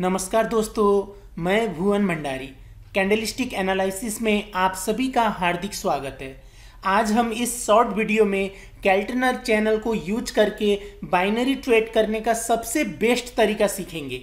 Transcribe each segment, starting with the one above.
नमस्कार दोस्तों मैं भुवन भंडारी कैंडलिस्टिक एनालिसिस में आप सभी का हार्दिक स्वागत है आज हम इस शॉर्ट वीडियो में कैल्टनर चैनल को यूज करके बाइनरी ट्रेड करने का सबसे बेस्ट तरीका सीखेंगे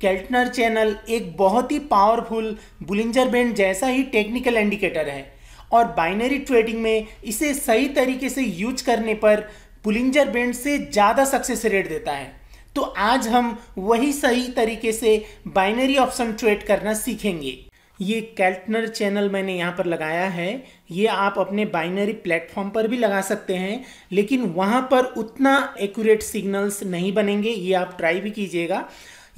कैल्टनर चैनल एक बहुत ही पावरफुल बुलिंजर बैंड जैसा ही टेक्निकल इंडिकेटर है और बाइनरी ट्रेडिंग में इसे सही तरीके से यूज करने पर बुलिंजर बैंड से ज़्यादा सक्सेस रेट देता है तो आज हम वही सही तरीके से बाइनरी ऑप्शन ट्रेड करना सीखेंगे ये कैल्टनर चैनल मैंने यहाँ पर लगाया है ये आप अपने बाइनरी प्लेटफॉर्म पर भी लगा सकते हैं लेकिन वहाँ पर उतना एक्यूरेट सिग्नल्स नहीं बनेंगे ये आप ट्राई भी कीजिएगा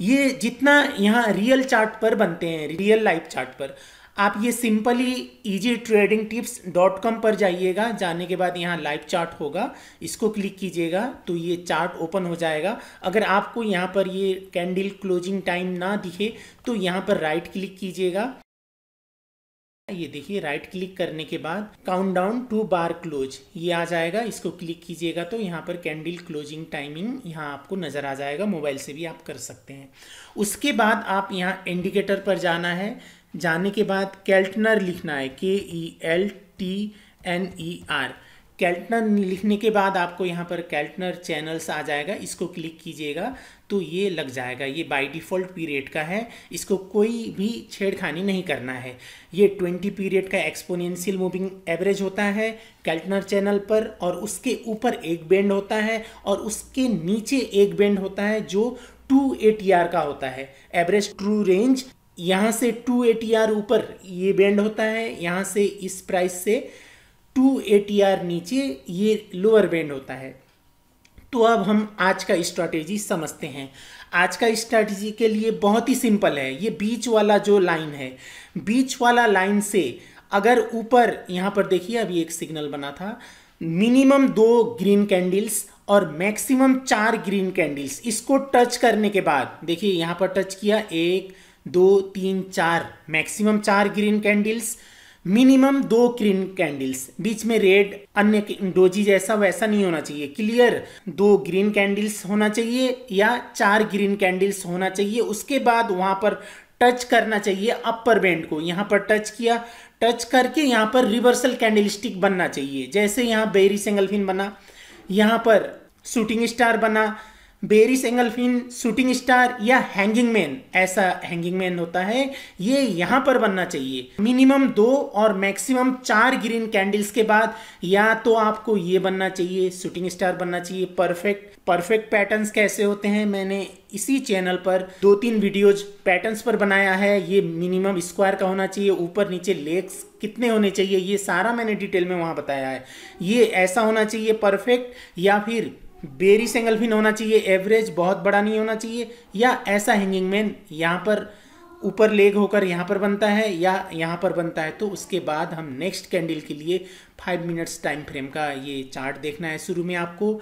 ये जितना यहाँ रियल चार्ट पर बनते हैं रियल लाइफ चार्ट पर आप ये simply easy trading tips dot com पर जाइएगा जाने के बाद यहाँ लाइव चार्ट होगा इसको क्लिक कीजिएगा तो ये चार्ट ओपन हो जाएगा अगर आपको यहाँ पर ये कैंडल क्लोजिंग टाइम ना दिखे तो यहाँ पर राइट क्लिक कीजिएगा ये देखिए राइट क्लिक करने के बाद count down to bar close ये आ जाएगा इसको क्लिक कीजिएगा तो यहाँ पर कैंडल क्लोजिंग टाइमिंग यहाँ आपको नज़र आ जाएगा मोबाइल से भी आप कर सकते हैं उसके बाद आप यहाँ इंडिकेटर पर जाना है जाने के बाद कैल्टनर लिखना है के E L T N E R कैल्टनर लिखने के बाद आपको यहाँ पर कैल्टनर चैनल्स आ जाएगा इसको क्लिक कीजिएगा तो ये लग जाएगा ये बाय डिफ़ॉल्ट पीरियड का है इसको कोई भी छेड़खानी नहीं करना है ये 20 पीरियड का एक्सपोनेंशियल मूविंग एवरेज होता है कैल्टनर चैनल पर और उसके ऊपर एक बैंड होता है और उसके नीचे एक बैंड होता है जो टू ए टी आर का होता है एवरेज ट्रू रेंज यहाँ से टू ए टी आर ऊपर ये बैंड होता है यहाँ से इस प्राइस से टू ए टी आर नीचे ये लोअर बैंड होता है तो अब हम आज का स्ट्रैटेजी समझते हैं आज का स्ट्रैटेजी के लिए बहुत ही सिंपल है ये बीच वाला जो लाइन है बीच वाला लाइन से अगर ऊपर यहाँ पर देखिए अभी एक सिग्नल बना था मिनिमम दो ग्रीन कैंडल्स और मैक्सिमम चार ग्रीन कैंडल्स इसको टच करने के बाद देखिए यहाँ पर टच किया एक दो तीन चार मैक्सिमम चार ग्रीन कैंडल्स मिनिमम दो ग्रीन कैंडल्स बीच में रेड अन्य डोजी जैसा वैसा नहीं होना चाहिए क्लियर दो ग्रीन कैंडल्स होना चाहिए या चार ग्रीन कैंडल्स होना चाहिए उसके बाद वहां पर टच करना चाहिए अपर बैंड को यहाँ पर टच किया टच करके यहाँ पर रिवर्सल कैंडल स्टिक बनना चाहिए जैसे यहाँ बेरी सेंगलफिन बना यहाँ पर शूटिंग स्टार बना बेरी सेंगलफिन शूटिंग स्टार या हैंगिंग मैन ऐसा हैंगिंग मैन होता है ये यहाँ पर बनना चाहिए मिनिमम दो और मैक्सिमम चार ग्रीन कैंडल्स के बाद या तो आपको ये बनना चाहिए शूटिंग स्टार बनना चाहिए परफेक्ट परफेक्ट पैटर्न्स कैसे होते हैं मैंने इसी चैनल पर दो तीन वीडियोज पैटर्न्स पर बनाया है ये मिनिमम स्क्वायर का होना चाहिए ऊपर नीचे लेग्स कितने होने चाहिए ये सारा मैंने डिटेल में वहाँ बताया है ये ऐसा होना चाहिए परफेक्ट या फिर बेरी सेंगल फिन होना चाहिए एवरेज बहुत बड़ा नहीं होना चाहिए या ऐसा हैंगिंग मैन यहाँ पर ऊपर लेग होकर यहाँ पर बनता है या यहाँ पर बनता है तो उसके बाद हम नेक्स्ट कैंडल के लिए फाइव मिनट्स टाइम फ्रेम का ये चार्ट देखना है शुरू में आपको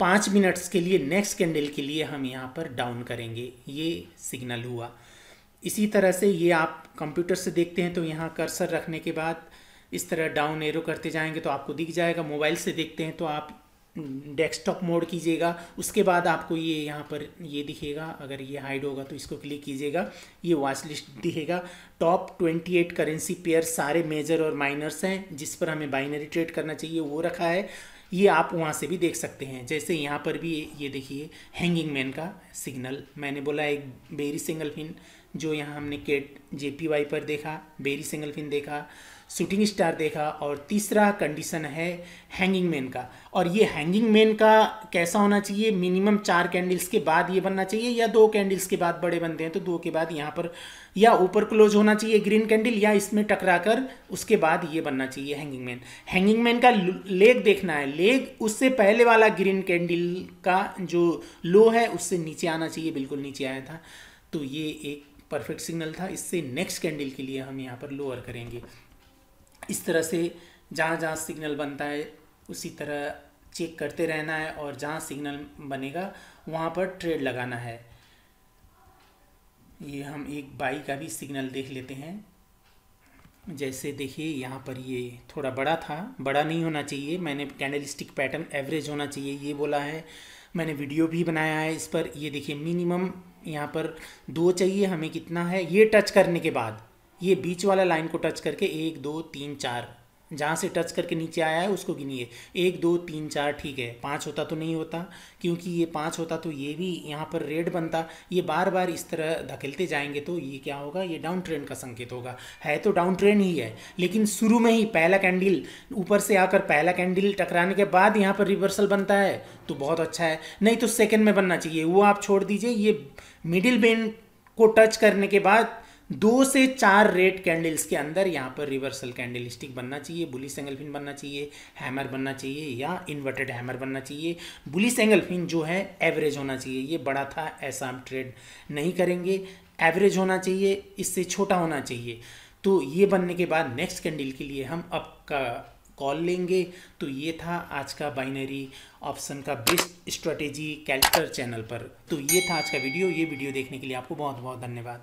पाँच मिनट्स के लिए नेक्स्ट कैंडल के लिए हम यहाँ पर डाउन करेंगे ये सिग्नल हुआ इसी तरह से ये आप कंप्यूटर से देखते हैं तो यहाँ कर्सर रखने के बाद इस तरह डाउन एरो करते जाएंगे तो आपको दिख जाएगा मोबाइल से देखते हैं तो आप डेस्कटॉप मोड कीजिएगा उसके बाद आपको ये यहाँ पर ये दिखेगा अगर ये हाइड होगा तो इसको क्लिक कीजिएगा ये वॉच लिस्ट दिखेगा टॉप 28 करेंसी पेयर सारे मेजर और माइनर्स हैं जिस पर हमें बाइनरी ट्रेड करना चाहिए वो रखा है ये आप वहाँ से भी देख सकते हैं जैसे यहाँ पर भी ये देखिए हैंगिंग मैन का सिग्नल मैंने बोला एक बेरी सिंगल फिन जो यहाँ हमने केट जे पर देखा बेरी सिंगल फिन देखा शूटिंग स्टार देखा और तीसरा कंडीशन है हैंगिंग मैन का और ये हैंगिंग मैन का कैसा होना चाहिए मिनिमम चार कैंडल्स के बाद ये बनना चाहिए या दो कैंडल्स के बाद बड़े बनते हैं तो दो के बाद यहाँ पर या ऊपर क्लोज होना चाहिए ग्रीन कैंडल या इसमें टकरा कर उसके बाद ये बनना चाहिए हैंगिंग मैन हैंगिंग मैन का लेग देखना है लेग उससे पहले वाला ग्रीन कैंडल का जो लो है उससे नीचे आना चाहिए बिल्कुल नीचे आया था तो ये एक परफेक्ट सिग्नल था इससे नेक्स्ट कैंडल के लिए हम यहाँ पर लोअर करेंगे इस तरह से जहाँ जहाँ सिग्नल बनता है उसी तरह चेक करते रहना है और जहाँ सिग्नल बनेगा वहाँ पर ट्रेड लगाना है ये हम एक बाई का भी सिग्नल देख लेते हैं जैसे देखिए यहाँ पर ये थोड़ा बड़ा था बड़ा नहीं होना चाहिए मैंने कैंडल पैटर्न एवरेज होना चाहिए ये बोला है मैंने वीडियो भी बनाया है इस पर ये देखिए मिनिमम यहाँ पर दो चाहिए हमें कितना है ये टच करने के बाद ये बीच वाला लाइन को टच करके एक दो तीन चार जहाँ से टच करके नीचे आया है उसको गिनिए एक दो तीन चार ठीक है पाँच होता तो नहीं होता क्योंकि ये पाँच होता तो ये भी यहाँ पर रेड बनता ये बार बार इस तरह धकेलते जाएंगे तो ये क्या होगा ये डाउन ट्रेंड का संकेत होगा है तो डाउन ट्रेंड ही है लेकिन शुरू में ही पहला कैंडल ऊपर से आकर पहला कैंडल टकराने के बाद यहाँ पर रिवर्सल बनता है तो बहुत अच्छा है नहीं तो सेकेंड में बनना चाहिए वो आप छोड़ दीजिए ये मिडिल बैंड को टच करने के बाद दो से चार रेड कैंडल्स के अंदर यहाँ पर रिवर्सल कैंडल स्टिक बनना चाहिए बुलिस एंगलफिन बनना चाहिए हैमर बनना चाहिए या इन्वर्टेड हैमर बनना चाहिए बुलिस एंगलफिन जो है एवरेज होना चाहिए ये बड़ा था ऐसा हम ट्रेड नहीं करेंगे एवरेज होना चाहिए इससे छोटा होना चाहिए तो ये बनने के बाद नेक्स्ट कैंडल के लिए हम आपका का कॉल लेंगे तो ये था आज का बाइनरी ऑप्शन का बेस्ट स्ट्रेटेजी कैल्कुलर चैनल पर तो ये था आज का वीडियो ये वीडियो देखने के लिए आपको बहुत बहुत धन्यवाद